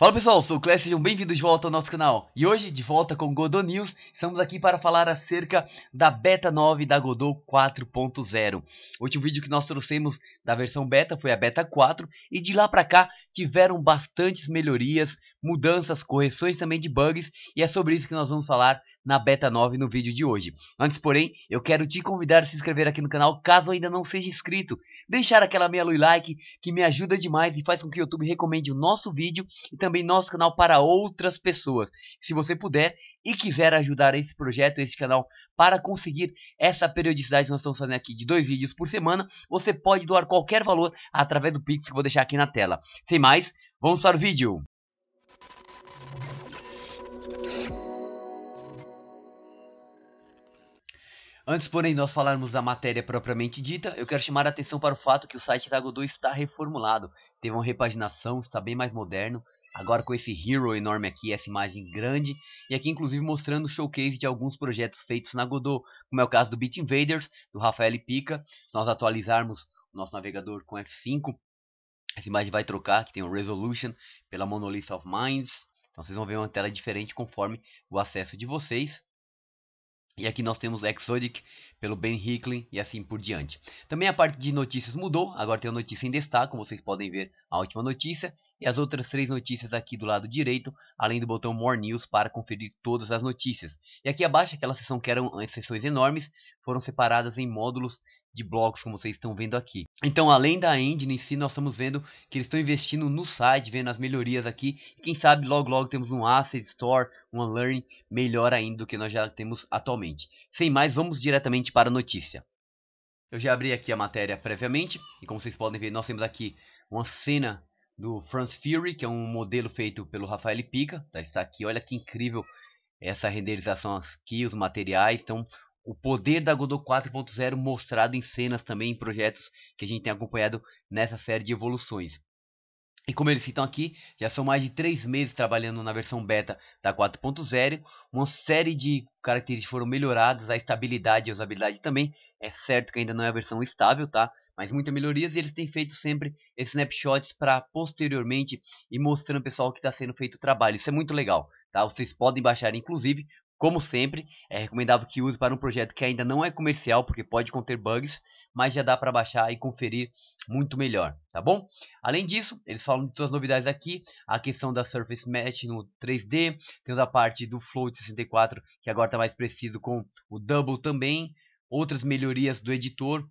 Fala pessoal, sou o Clé, sejam bem-vindos de volta ao nosso canal. E hoje, de volta com Godot News, estamos aqui para falar acerca da Beta 9 da Godot 4.0. O último vídeo que nós trouxemos da versão Beta foi a Beta 4 e de lá para cá tiveram bastantes melhorias, mudanças, correções também de bugs, e é sobre isso que nós vamos falar na Beta 9 no vídeo de hoje. Antes, porém, eu quero te convidar a se inscrever aqui no canal caso ainda não seja inscrito, deixar aquela meia luz like que me ajuda demais e faz com que o YouTube recomende o nosso vídeo e também nosso canal para outras pessoas. Se você puder e quiser ajudar esse projeto, esse canal, para conseguir essa periodicidade que nós estamos fazendo aqui de dois vídeos por semana, você pode doar qualquer valor através do Pix que vou deixar aqui na tela. Sem mais, vamos para o vídeo! Antes, porém, nós falarmos da matéria propriamente dita, eu quero chamar a atenção para o fato que o site da Godot está reformulado. Teve uma repaginação, está bem mais moderno. Agora com esse hero enorme aqui, essa imagem grande. E aqui inclusive mostrando o showcase de alguns projetos feitos na Godot. Como é o caso do Beat Invaders, do Rafael Pica. Se nós atualizarmos o nosso navegador com F5, essa imagem vai trocar, que tem o Resolution pela Monolith of Minds. Então vocês vão ver uma tela diferente conforme o acesso de vocês. E aqui nós temos Exodic pelo Ben Hicklin e assim por diante. Também a parte de notícias mudou, agora tem a notícia em destaque, como vocês podem ver a última notícia e as outras três notícias aqui do lado direito, além do botão More News para conferir todas as notícias. E aqui abaixo, aquela seção que eram eh, seções enormes, foram separadas em módulos de blocos, como vocês estão vendo aqui. Então, além da engine em si, nós estamos vendo que eles estão investindo no site, vendo as melhorias aqui. quem sabe logo logo temos um Asset Store, um Unlearning melhor ainda do que nós já temos atualmente. Sem mais, vamos diretamente para a notícia. Eu já abri aqui a matéria previamente e como vocês podem ver, nós temos aqui uma cena do Franz Fury, que é um modelo feito pelo Rafael Pica, tá, está aqui, olha que incrível essa renderização aqui, os materiais, então o poder da Godot 4.0 mostrado em cenas também, em projetos que a gente tem acompanhado nessa série de evoluções. E como eles citam aqui, já são mais de 3 meses trabalhando na versão beta da 4.0. Uma série de características foram melhoradas, a estabilidade e a usabilidade também. É certo que ainda não é a versão estável, tá? mas muitas melhorias e eles têm feito sempre snapshots para posteriormente e mostrando pessoal que está sendo feito o trabalho. Isso é muito legal, tá? Vocês podem baixar inclusive, como sempre, é recomendável que use para um projeto que ainda não é comercial, porque pode conter bugs, mas já dá para baixar e conferir muito melhor, tá bom? Além disso, eles falam de suas novidades aqui, a questão da Surface Mesh no 3D, temos a parte do Float 64, que agora está mais preciso com o Double também, outras melhorias do editor,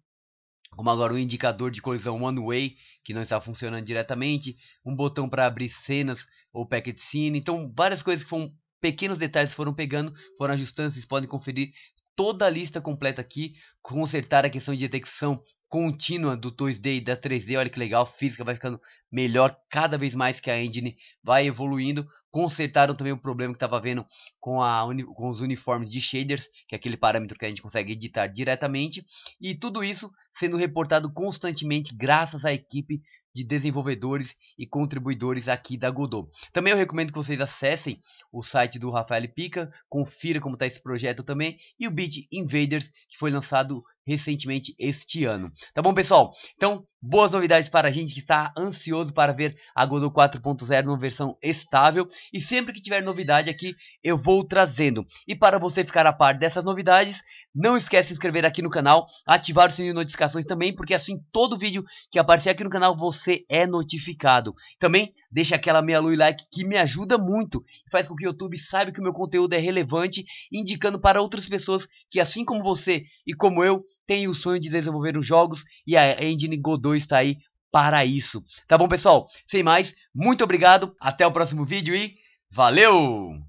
como agora o um indicador de colisão One Way, que não está funcionando diretamente, um botão para abrir cenas ou packet scene, então várias coisas que foram pequenos detalhes foram pegando, foram ajustando, vocês podem conferir toda a lista completa aqui, consertar a questão de detecção contínua do 2D e da 3D, olha que legal, física vai ficando melhor cada vez mais que a engine vai evoluindo, Consertaram também o problema que estava havendo com, a, com os uniformes de shaders, que é aquele parâmetro que a gente consegue editar diretamente. E tudo isso sendo reportado constantemente graças à equipe de desenvolvedores e contribuidores aqui da Godot. Também eu recomendo que vocês acessem o site do Rafael Pica, confira como está esse projeto também, e o Beat Invaders, que foi lançado recentemente este ano. Tá bom, pessoal? Então, Boas novidades para a gente que está ansioso para ver a Godot 4.0 numa versão estável. E sempre que tiver novidade aqui, eu vou trazendo. E para você ficar a par dessas novidades, não esquece de se inscrever aqui no canal, ativar o sininho de notificações também, porque assim todo vídeo que aparecer aqui no canal, você é notificado. Também deixa aquela meia lua e like que me ajuda muito. Faz com que o YouTube saiba que o meu conteúdo é relevante, indicando para outras pessoas que assim como você e como eu, têm o sonho de desenvolver os jogos e a engine Godot 2 está aí para isso. Tá bom, pessoal? Sem mais, muito obrigado, até o próximo vídeo e valeu!